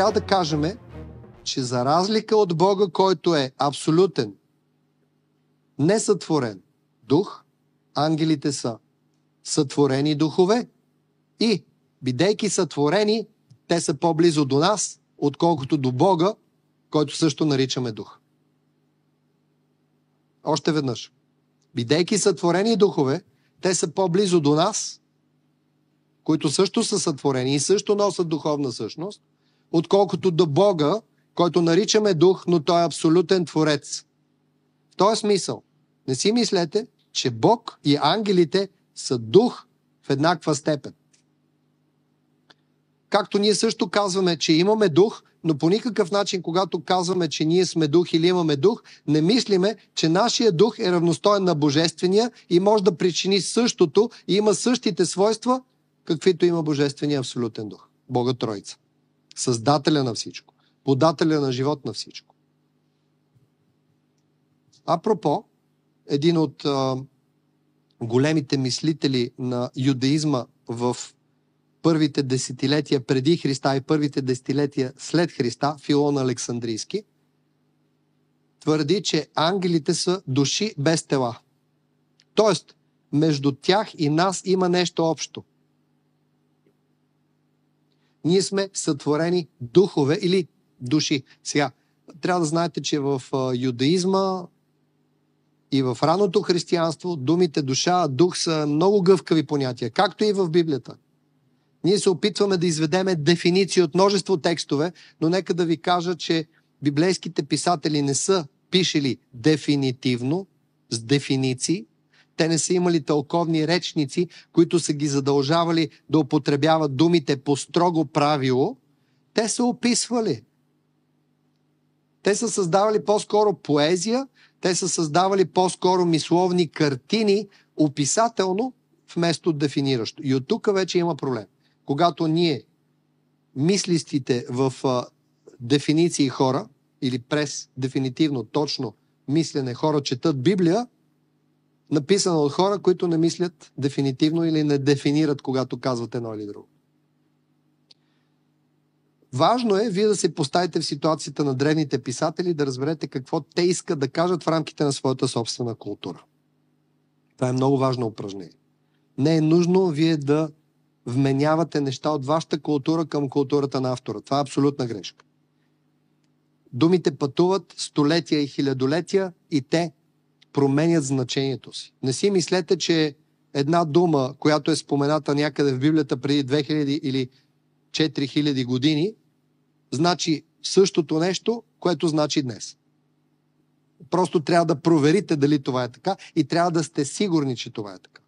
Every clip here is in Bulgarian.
трябва да кажем, че за разлика от Бога, който е абсолютен, несътворен дух, ангелите са сътворени духове и, бидейки сътворени, те са по-близо до нас, отколкото до Бога, който също наричаме дух. Още веднъж. Бидейки сътворени духове, те са по-близо до нас, които също са сътворени и също носят духовна същност, отколкото до Бога, който наричаме дух, но той е абсолютен творец. В този смисъл, не си мислете, че Бог и ангелите са дух в еднаква степен. Както ние също казваме, че имаме дух, но по никакъв начин, когато казваме, че ние сме дух или имаме дух, не мислиме, че нашия дух е равностоен на божествения и може да причини същото и има същите свойства, каквито има божествения абсолютен дух. Бога Троица създателя на всичко, подателя на живот на всичко. Апропо, един от а, големите мислители на юдеизма в първите десетилетия преди Христа и първите десетилетия след Христа, Филон Александрийски, твърди, че ангелите са души без тела. Тоест, между тях и нас има нещо общо. Ние сме сътворени духове или души. Сега, трябва да знаете, че в юдаизма и в раното християнство думите душа, дух са много гъвкави понятия, както и в Библията. Ние се опитваме да изведеме дефиниции от множество текстове, но нека да ви кажа, че библейските писатели не са пишели дефинитивно, с дефиниции, те не са имали тълковни речници, които са ги задължавали да употребяват думите по строго правило. Те са описвали. Те са създавали по-скоро поезия, те са създавали по-скоро мисловни картини, описателно, вместо дефиниращо. И от тук вече има проблем. Когато ние, мислистите в а, дефиниции хора, или през дефинитивно, точно мислене хора, четат Библия, написана от хора, които не мислят дефинитивно или не дефинират, когато казват едно или друго. Важно е вие да се поставите в ситуацията на древните писатели, да разберете какво те искат да кажат в рамките на своята собствена култура. Това е много важно упражнение. Не е нужно вие да вменявате неща от вашата култура към културата на автора. Това е абсолютна грешка. Думите пътуват столетия и хилядолетия и те променят значението си. Не си мислете, че една дума, която е спомената някъде в Библията преди 2000 или 4000 години, значи същото нещо, което значи днес. Просто трябва да проверите дали това е така и трябва да сте сигурни, че това е така.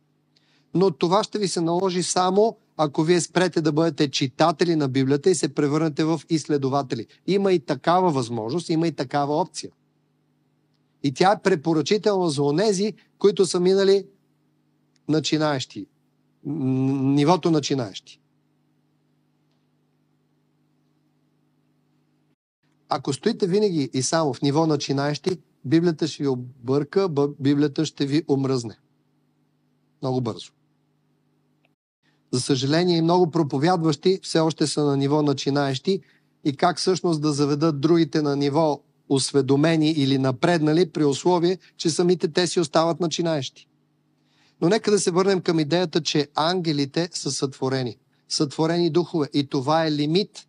Но това ще ви се наложи само ако вие спрете да бъдете читатели на Библията и се превърнете в изследователи. Има и такава възможност, има и такава опция. И тя е препоръчителна за онези, които са минали начинаещи. Нивото начинаещи. Ако стоите винаги и само в ниво начинаещи, Библията ще ви обърка, Библията ще ви омръзне. Много бързо. За съжаление, много проповядващи все още са на ниво начинаещи и как всъщност да заведат другите на ниво осведомени или напреднали при условие, че самите те си остават начинаещи. Но нека да се върнем към идеята, че ангелите са сътворени. Сътворени духове. И това е лимит,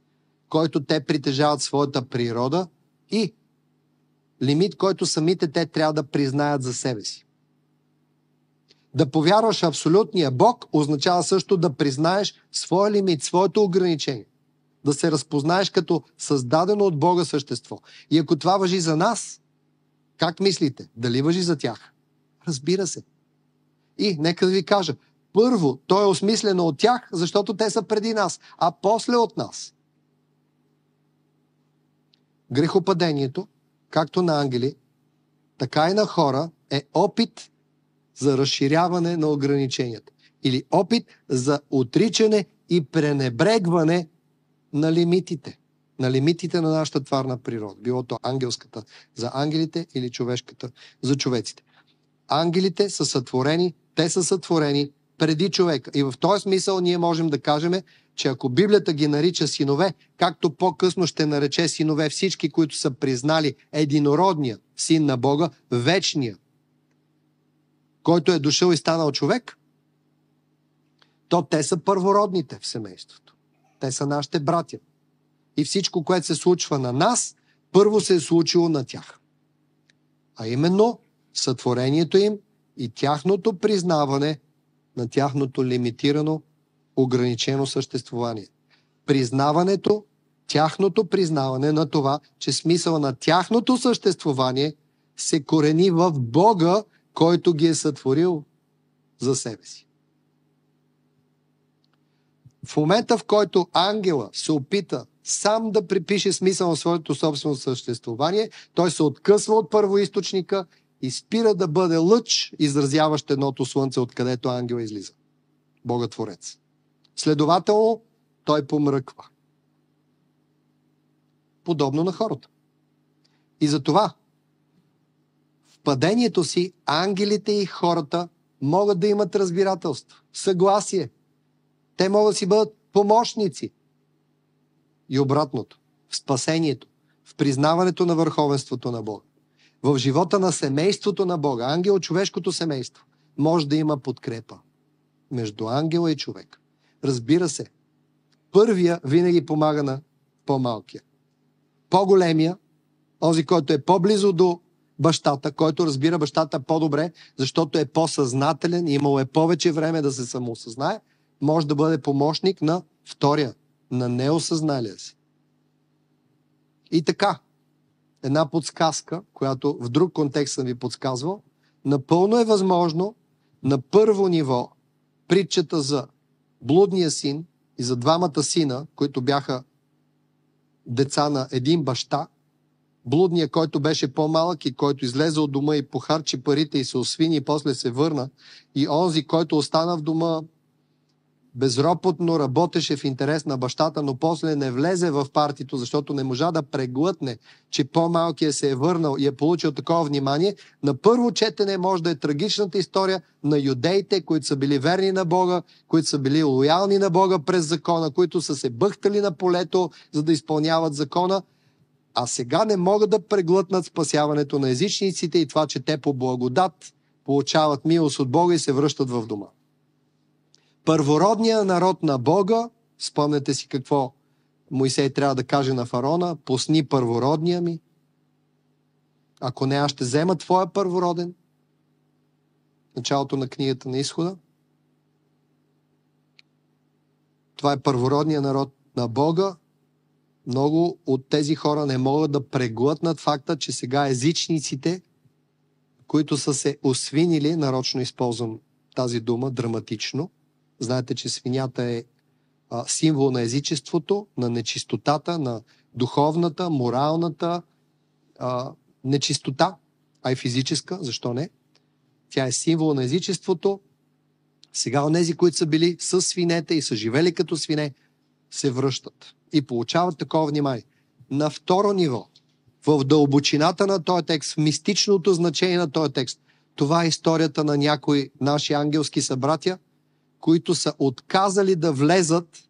който те притежават своята природа и лимит, който самите те трябва да признаят за себе си. Да повярваш абсолютния Бог означава също да признаеш своя лимит, своето ограничение да се разпознаеш като създадено от Бога същество. И ако това въжи за нас, как мислите? Дали въжи за тях? Разбира се. И нека да ви кажа, първо, то е осмислено от тях, защото те са преди нас, а после от нас. Грехопадението, както на ангели, така и на хора, е опит за разширяване на ограниченията. Или опит за отричане и пренебрегване на лимитите. На лимитите на нашата тварна природа. Било то ангелската за ангелите или човешката за човеците. Ангелите са сътворени, те са сътворени преди човека. И в този смисъл ние можем да кажем, че ако Библията ги нарича синове, както по-късно ще нарече синове всички, които са признали единородния син на Бога, вечния, който е дошъл и станал човек, то те са първородните в семейството. Те са нашите братя. И всичко, което се случва на нас, първо се е случило на тях. А именно сътворението им и тяхното признаване на тяхното лимитирано, ограничено съществуване. Признаването, тяхното признаване на това, че смисъл на тяхното съществуване се корени в Бога, който ги е сътворил за себе си. В момента, в който ангела се опита сам да припише смисъл на своето собствено съществуване, той се откъсва от първоисточника и спира да бъде лъч, изразяващ едното слънце, откъдето ангела излиза. Боготворец. Следователно, той помръква. Подобно на хората. И затова в падението си ангелите и хората могат да имат разбирателство, съгласие, те могат да си бъдат помощници. И обратното. В спасението, в признаването на върховенството на Бога, в живота на семейството на Бога, ангел, човешкото семейство, може да има подкрепа между ангела и човек. Разбира се, първия винаги помага на по-малкия. По-големия, този, който е по-близо до бащата, който разбира бащата по-добре, защото е по-съзнателен, имал е повече време да се самоосъзнае – може да бъде помощник на втория, на неосъзналия си. И така, една подсказка, която в друг контекст съм ви подсказвал, напълно е възможно на първо ниво притчата за блудния син и за двамата сина, които бяха деца на един баща, блудния, който беше по-малък и който излезе от дома и похарчи парите и се освини и после се върна, и онзи, който остана в дома, безропотно работеше в интерес на бащата, но после не влезе в партито, защото не можа да преглътне, че по малкия се е върнал и е получил такова внимание, на първо четене може да е трагичната история на юдеите, които са били верни на Бога, които са били лоялни на Бога през закона, които са се бъхтали на полето, за да изпълняват закона, а сега не могат да преглътнат спасяването на езичниците и това, че те по благодат получават милост от Бога и се връщат в дома. Първородния народ на Бога, спомнете си какво Моисей трябва да каже на фараона: пусни първородния ми, ако не, аз ще взема твоя първороден. Началото на книгата на изхода. Това е първородния народ на Бога. Много от тези хора не могат да преглътнат факта, че сега езичниците, които са се освинили, нарочно използвам тази дума драматично – Знаете, че свинята е а, символ на езичеството, на нечистотата, на духовната, моралната а, нечистота, а и физическа, защо не? Тя е символ на езичеството. Сега онези, които са били с свинете и са живели като свине, се връщат и получават такова внимание. На второ ниво, в дълбочината на този текст, в мистичното значение на този текст, това е историята на някои наши ангелски събратя – които са отказали да влезат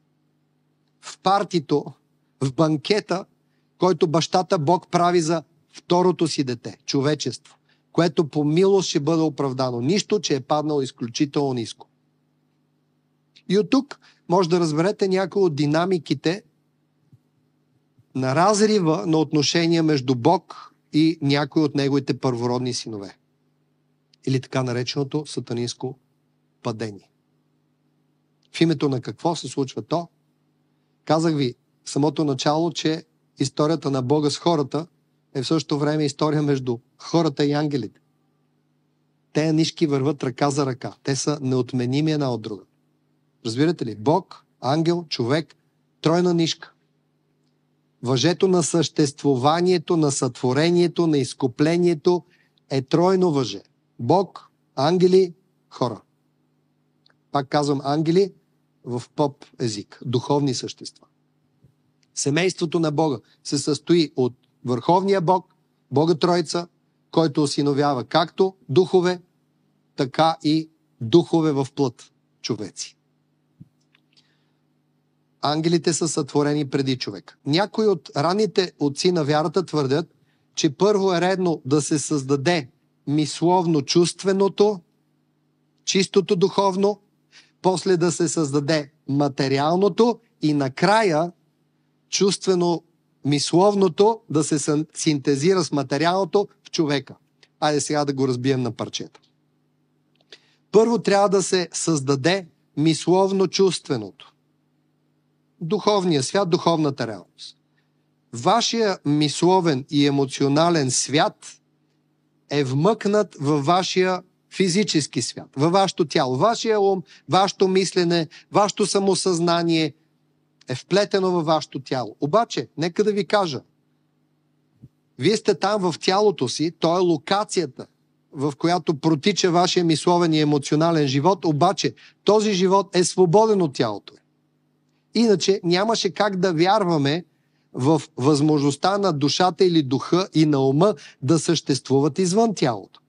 в партито, в банкета, който бащата Бог прави за второто си дете, човечество, което по милост ще бъде оправдано. Нищо, че е паднало изключително ниско. И от тук може да разберете някои от динамиките на разрива на отношения между Бог и някои от неговите първородни синове. Или така нареченото сатанинско падение в името на какво се случва то? Казах ви в самото начало, че историята на Бога с хората е в същото време история между хората и ангелите. Те нишки върват ръка за ръка. Те са неотменими една от друга. Разбирате ли? Бог, ангел, човек, тройна нишка. Въжето на съществуванието, на сътворението, на изкуплението е тройно въже. Бог, ангели, хора. Пак казвам ангели, в поп език. Духовни същества. Семейството на Бога се състои от Върховния Бог, Бога Троица, който осиновява както духове, така и духове в плът, човеци. Ангелите са сътворени преди човек. Някои от ранните отци на вярата твърдят, че първо е редно да се създаде мисловно-чувственото, чистото духовно, после да се създаде материалното и накрая чувствено мисловното да се синтезира с материалното в човека. Айде сега да го разбием на парчета. Първо трябва да се създаде мисловно-чувственото. Духовния свят, духовната реалност. Вашия мисловен и емоционален свят е вмъкнат във вашия физически свят, във вашето тяло, вашия ум, вашето мислене, вашето самосъзнание е вплетено във вашето тяло. Обаче, нека да ви кажа, вие сте там в тялото си, то е локацията, в която протича вашия мисловен и емоционален живот, обаче този живот е свободен от тялото. Иначе нямаше как да вярваме в възможността на душата или духа и на ума да съществуват извън тялото.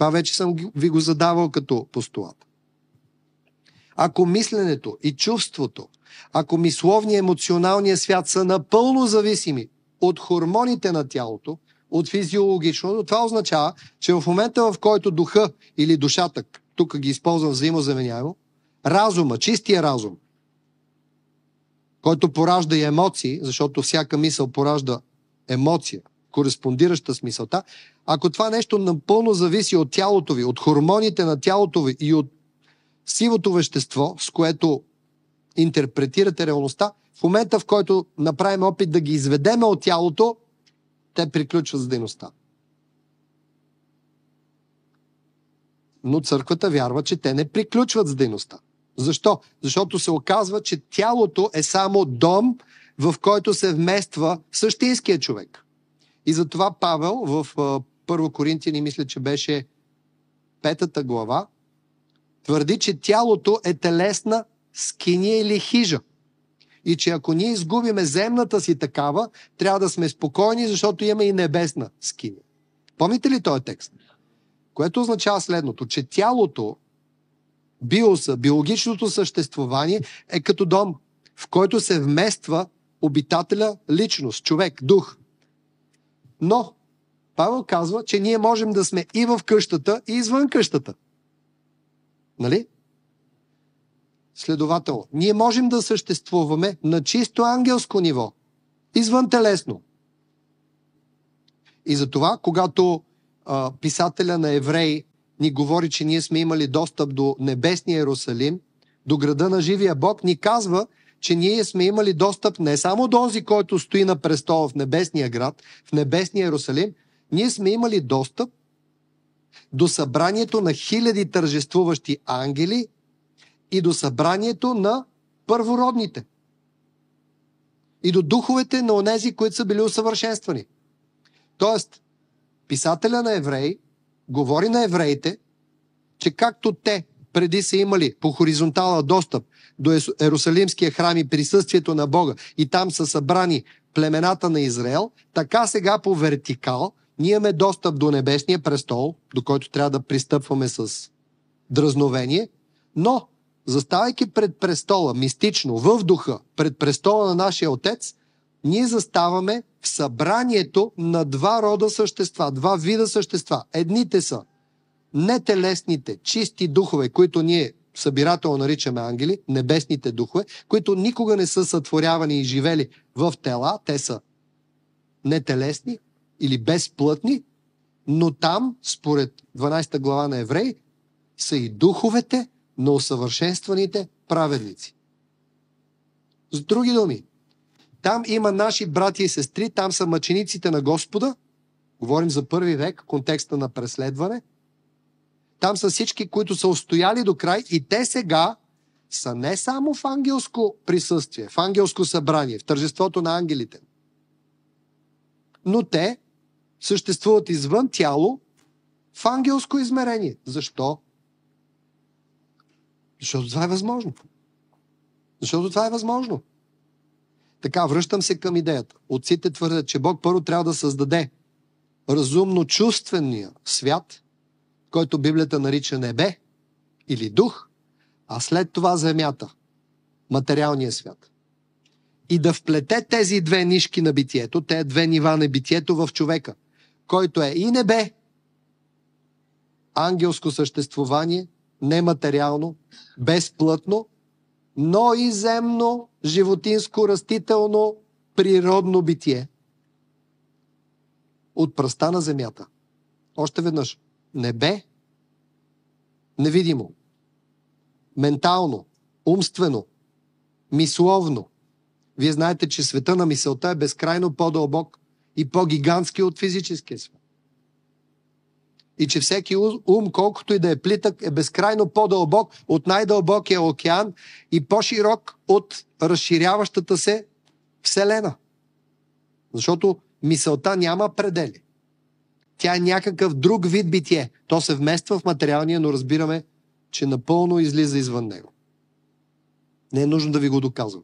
Това вече съм ви го задавал като постулат. Ако мисленето и чувството, ако мисловния и емоционалния свят са напълно зависими от хормоните на тялото, от физиологичното, това означава, че в момента в който духа или душата, тук ги използвам взаимозаменяемо, разума, чистия разум, който поражда и емоции, защото всяка мисъл поражда емоция, кореспондираща с мисълта, ако това нещо напълно зависи от тялото ви, от хормоните на тялото ви и от сивото вещество, с което интерпретирате реалността, в момента в който направим опит да ги изведеме от тялото, те приключват с дейността. Но църквата вярва, че те не приключват с дейността. Защо? Защото се оказва, че тялото е само дом, в който се вмества същинския човек. И затова Павел в Първо Коринтияни, мисля, че беше петата глава, твърди, че тялото е телесна скиния или хижа. И че ако ние изгубиме земната си такава, трябва да сме спокойни, защото имаме и небесна скиния. Помните ли този текст? Което означава следното, че тялото, биоса, биологичното съществуване е като дом, в който се вмества обитателя личност, човек, дух. Но Павел казва, че ние можем да сме и в къщата, и извън къщата. Нали? Следователно, ние можем да съществуваме на чисто ангелско ниво, извън телесно. И затова, когато а, писателя на евреи ни говори, че ние сме имали достъп до небесния Иерусалим, до града на живия Бог, ни казва, че ние сме имали достъп не само до този, който стои на престола в небесния град, в небесния Иерусалим, ние сме имали достъп до събранието на хиляди тържествуващи ангели и до събранието на първородните. И до духовете на онези, които са били усъвършенствани. Тоест, писателя на евреи говори на евреите, че както те преди са имали по хоризонтала достъп до Ерусалимския храм и присъствието на Бога и там са събрани племената на Израел, така сега по вертикал ние имаме достъп до небесния престол, до който трябва да пристъпваме с дразновение, но заставайки пред престола, мистично, в духа, пред престола на нашия Отец, ние заставаме в събранието на два рода същества, два вида същества. Едните са нетелесните, чисти духове, които ние събирателно наричаме ангели, небесните духове, които никога не са сътворявани и живели в тела, те са нетелесни или безплътни, но там, според 12 глава на Евреи, са и духовете на усъвършенстваните праведници. С други думи, там има наши брати и сестри, там са мъчениците на Господа, говорим за първи век, контекста на преследване – там са всички, които са устояли до край и те сега са не само в ангелско присъствие, в ангелско събрание, в тържеството на ангелите, но те съществуват извън тяло в ангелско измерение. Защо? Защото това е възможно. Защото това е възможно. Така, връщам се към идеята. Отците твърдят, че Бог първо трябва да създаде разумно-чувствения свят – който Библията нарича небе или дух, а след това земята, материалния свят. И да вплете тези две нишки на битието, тези две нива на битието в човека, който е и небе, ангелско съществувание, нематериално, безплътно, но и земно, животинско, растително, природно битие от пръста на земята. Още веднъж – небе, невидимо, ментално, умствено, мисловно. Вие знаете, че света на мисълта е безкрайно по-дълбок и по-гигантски от физическия свят. И че всеки ум, колкото и да е плитък, е безкрайно по-дълбок от най-дълбокия океан и по-широк от разширяващата се Вселена. Защото мисълта няма предели. Тя е някакъв друг вид битие. То се вмества в материалния, но разбираме, че напълно излиза извън него. Не е нужно да ви го доказвам.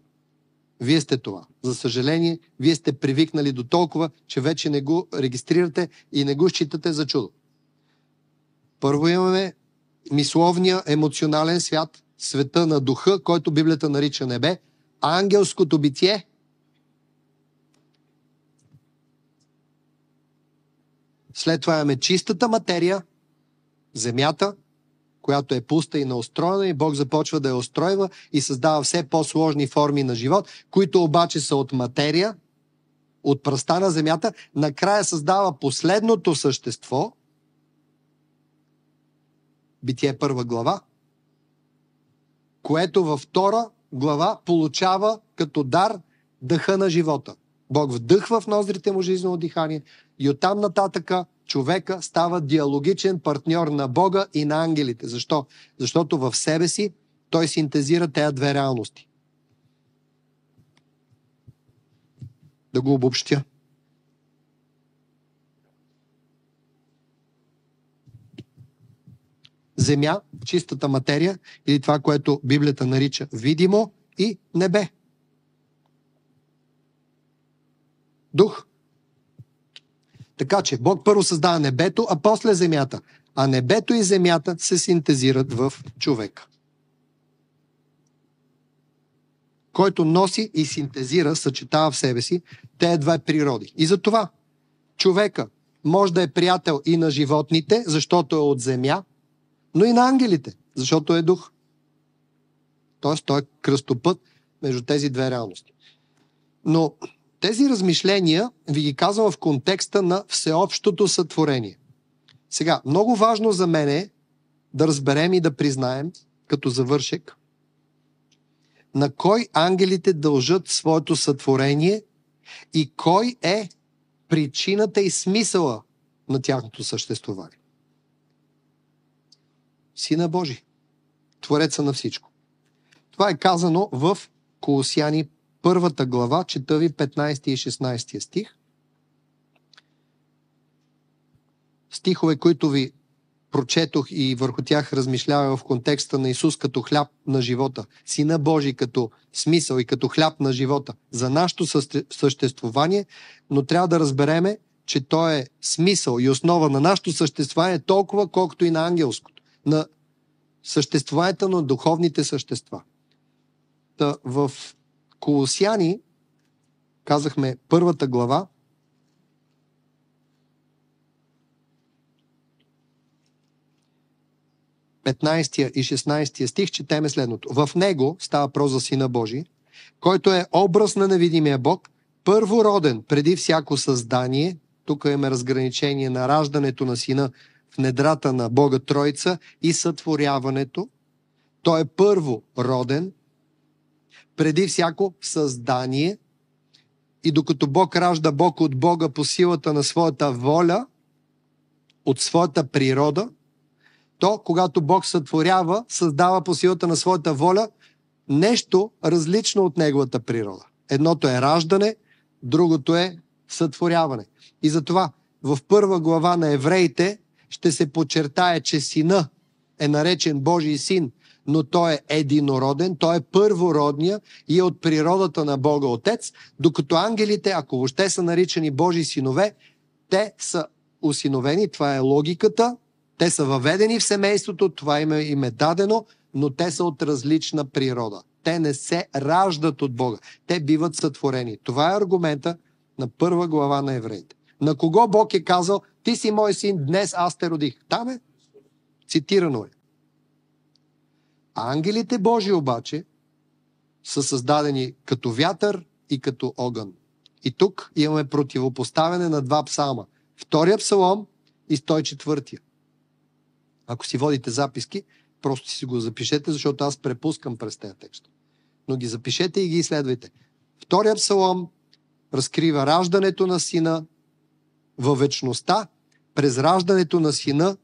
Вие сте това. За съжаление, вие сте привикнали до толкова, че вече не го регистрирате и не го считате за чудо. Първо имаме мисловния емоционален свят, света на духа, който Библията нарича небе, ангелското битие – След това имаме чистата материя, земята, която е пуста и неустроена и Бог започва да я устройва и създава все по-сложни форми на живот, които обаче са от материя, от пръста на земята, накрая създава последното същество, Битие първа глава, което във втора глава получава като дар дъха на живота. Бог вдъхва в ноздрите му жизнено дихание, и оттам нататъка човека става диалогичен партньор на Бога и на ангелите. Защо? Защото в себе си той синтезира тези две реалности. Да го обобщя. Земя, чистата материя или това, което Библията нарича видимо и небе. Дух, така че Бог първо създава небето, а после земята. А небето и земята се синтезират в човека. Който носи и синтезира, съчетава в себе си те е две природи. И затова човека може да е приятел и на животните, защото е от земя, но и на ангелите, защото е дух. Тоест, той е кръстопът между тези две реалности. Но тези размишления ви ги казвам в контекста на всеобщото сътворение. Сега, много важно за мен е да разберем и да признаем, като завършек, на кой ангелите дължат своето сътворение и кой е причината и смисъла на тяхното съществуване. Сина Божий, Твореца на всичко. Това е казано в Колосяни първата глава, чета ви 15 и 16 стих. Стихове, които ви прочетох и върху тях размишлявам в контекста на Исус като хляб на живота, Сина Божий като смисъл и като хляб на живота, за нашето съществуване, но трябва да разбереме, че Той е смисъл и основа на нашето съществуване толкова, колкото и на ангелското, на съществуването на духовните същества. Та в Колосяни, казахме първата глава, Петнайстия и 16 стих четеме следното. В него става про за Сина Божий, който е образ на невидимия Бог, първороден преди всяко създание, тук имаме разграничение на раждането на сина в недрата на Бога Тройца и сътворяването. Той е първо роден преди всяко създание и докато Бог ражда Бог от Бога по силата на своята воля, от своята природа, то когато Бог сътворява, създава по силата на своята воля нещо различно от неговата природа. Едното е раждане, другото е сътворяване. И затова в първа глава на евреите ще се подчертая, че сина е наречен Божий син, но той е единороден, той е първородния и е от природата на Бога Отец, докато ангелите, ако въобще са наричани Божи синове, те са осиновени, това е логиката, те са въведени в семейството, това им е, им е дадено, но те са от различна природа. Те не се раждат от Бога. Те биват сътворени. Това е аргумента на първа глава на евреите. На кого Бог е казал, ти си мой син, днес аз те родих. Там е. Цитирано е. Ангелите Божи обаче са създадени като вятър и като огън. И тук имаме противопоставяне на два псалма. Втория псалом и 104-я. Ако си водите записки, просто си го запишете, защото аз препускам през тези текст. Но ги запишете и ги изследвайте. Втория псалом разкрива раждането на сина във вечността, през раждането на сина,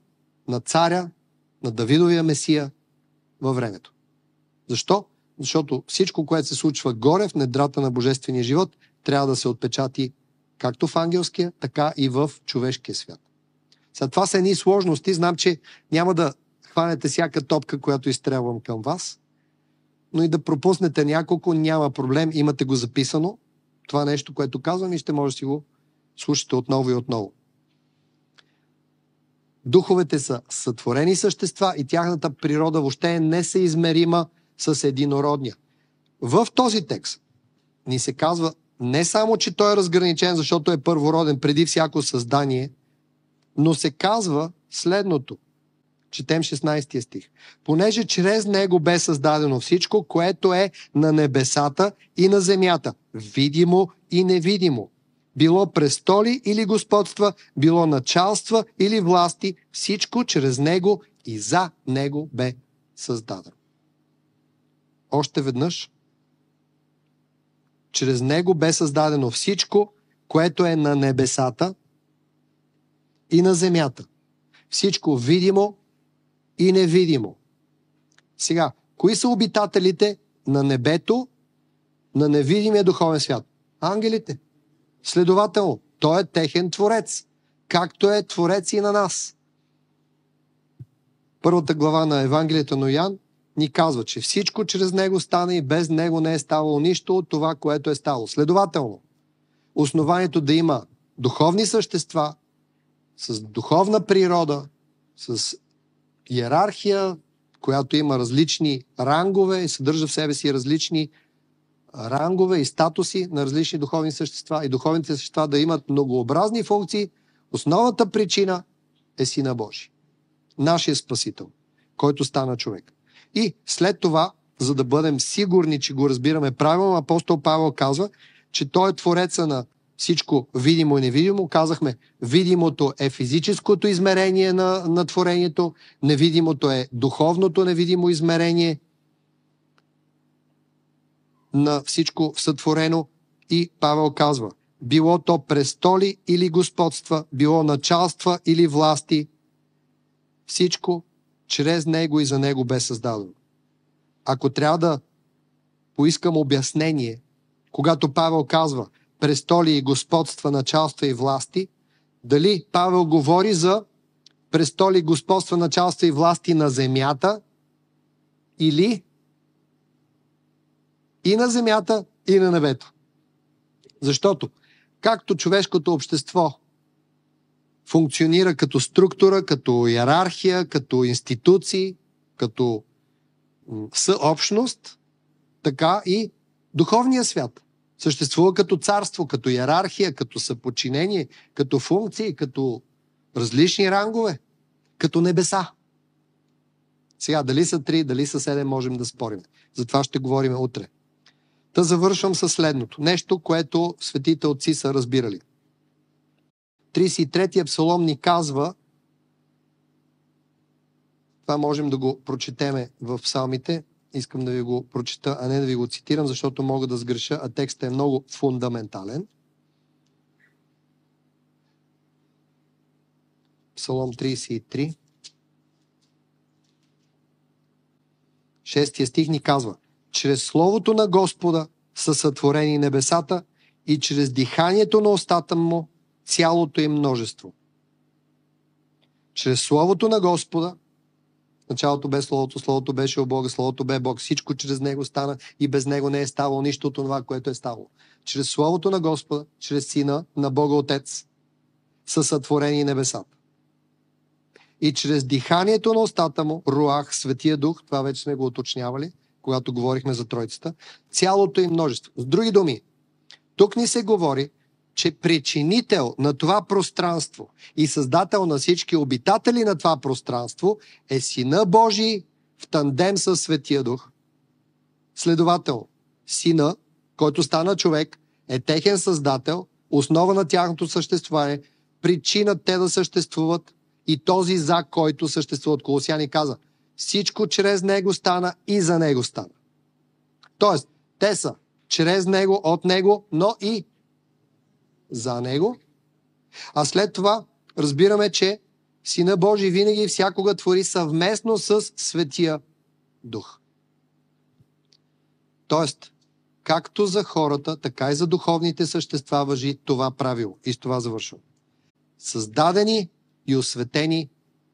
на царя, на Давидовия Месия – във времето. Защо? Защото всичко, което се случва горе в недрата на божествения живот, трябва да се отпечати както в ангелския, така и в човешкия свят. За това са едни сложности. Знам, че няма да хванете всяка топка, която изстрелвам към вас, но и да пропуснете няколко, няма проблем, имате го записано. Това нещо, което казвам и ще може да си го слушате отново и отново. Духовете са сътворени същества и тяхната природа въобще е несъизмерима с единородния. В този текст ни се казва не само, че той е разграничен, защото е първороден преди всяко създание, но се казва следното. Четем 16 стих. Понеже чрез него бе създадено всичко, което е на небесата и на земята, видимо и невидимо – било престоли или господства, било началства или власти, всичко чрез него и за него бе създадено. Още веднъж. Чрез него бе създадено всичко, което е на небесата и на земята. Всичко видимо и невидимо. Сега, кои са обитателите на небето, на невидимия духовен свят? Ангелите. Следователно, той е техен творец, както е творец и на нас. Първата глава на Евангелието на Ян ни казва, че всичко чрез него стана и без него не е ставало нищо от това, което е стало. Следователно, основанието да има духовни същества, с духовна природа, с иерархия, която има различни рангове и съдържа в себе си различни рангове и статуси на различни духовни същества и духовните същества да имат многообразни функции, основната причина е Сина Божий. Нашия Спасител, който стана човек. И след това, за да бъдем сигурни, че го разбираме правилно, апостол Павел казва, че той е твореца на всичко видимо и невидимо. Казахме, видимото е физическото измерение на, на творението, невидимото е духовното невидимо измерение – на всичко сътворено и Павел казва, било то престоли или господства, било началства или власти, всичко чрез него и за него бе създадено. Ако трябва да поискам обяснение, когато Павел казва престоли и господства, началства и власти, дали Павел говори за престоли, господства, началства и власти на земята или и на земята, и на небето. Защото, както човешкото общество функционира като структура, като иерархия, като институции, като съобщност, така и духовния свят. Съществува като царство, като иерархия, като съпочинение, като функции, като различни рангове, като небеса. Сега, дали са три, дали са седем, можем да спорим. За това ще говорим утре. Да завършвам със следното. Нещо, което светите отци са разбирали. 33-я псалом ни казва, това можем да го прочетеме в псалмите, искам да ви го прочета, а не да ви го цитирам, защото мога да сгреша, а текстът е много фундаментален. Псалом 33. Шестия стих ни казва чрез Словото на Господа са сътворени небесата и чрез диханието на устата му цялото им множество. Чрез Словото на Господа, началото бе Словото, Словото беше у Бога, Словото бе Бог, всичко чрез Него стана и без Него не е ставало нищо от това, което е ставало. Чрез Словото на Господа, чрез Сина на Бога Отец са сътворени небесата и чрез диханието на устата му, руах, светия дух, това вече сме го уточнявали, когато говорихме за Троицата, цялото и множество. С други думи, тук ни се говори, че причинител на това пространство и създател на всички обитатели на това пространство е Сина Божий в тандем със Светия Дух. Следовател, Сина, който стана човек, е техен създател, основа на тяхното съществуване, причина те да съществуват и този за който съществуват. Колосяни каза – всичко чрез него стана и за него стана. Тоест, те са чрез него, от него, но и за него. А след това разбираме, че Сина Божий винаги и всякога твори съвместно с Светия Дух. Тоест, както за хората, така и за духовните същества въжи това правило. И с това завършвам. Създадени и осветени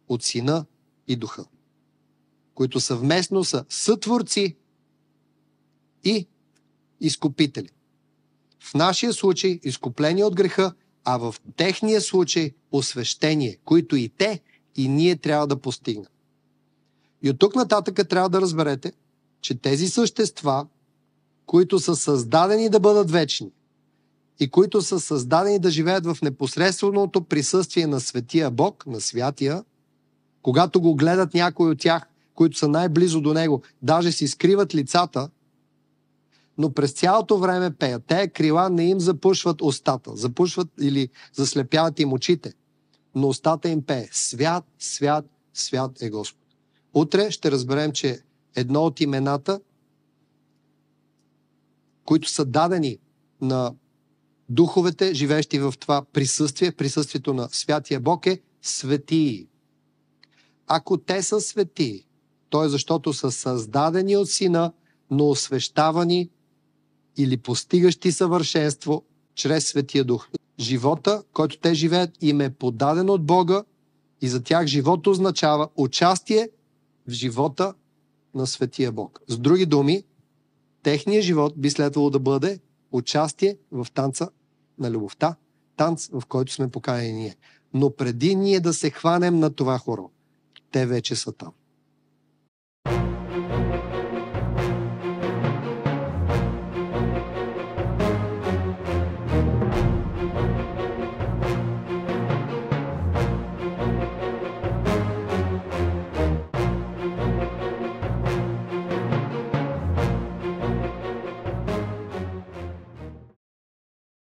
от Сина и Духа които съвместно са сътворци и изкупители. В нашия случай изкупление от греха, а в техния случай освещение, които и те, и ние трябва да постигнем. И от тук нататък трябва да разберете, че тези същества, които са създадени да бъдат вечни и които са създадени да живеят в непосредственото присъствие на Светия Бог, на Святия, когато го гледат някой от тях които са най-близо до него, даже си скриват лицата, но през цялото време пеят. Те крила не им запушват устата, запушват или заслепяват им очите, но устата им пее. Свят, свят, свят е Господ. Утре ще разберем, че едно от имената, които са дадени на духовете, живещи в това присъствие, присъствието на Святия Бог е светии. Ако те са светии, той е защото са създадени от Сина, но освещавани или постигащи съвършенство чрез Светия Дух. Живота, който те живеят, им е подаден от Бога и за тях живот означава участие в живота на Светия Бог. С други думи, техният живот би следвало да бъде участие в танца на любовта, танц, в който сме поканени ние. Но преди ние да се хванем на това хоро, те вече са там.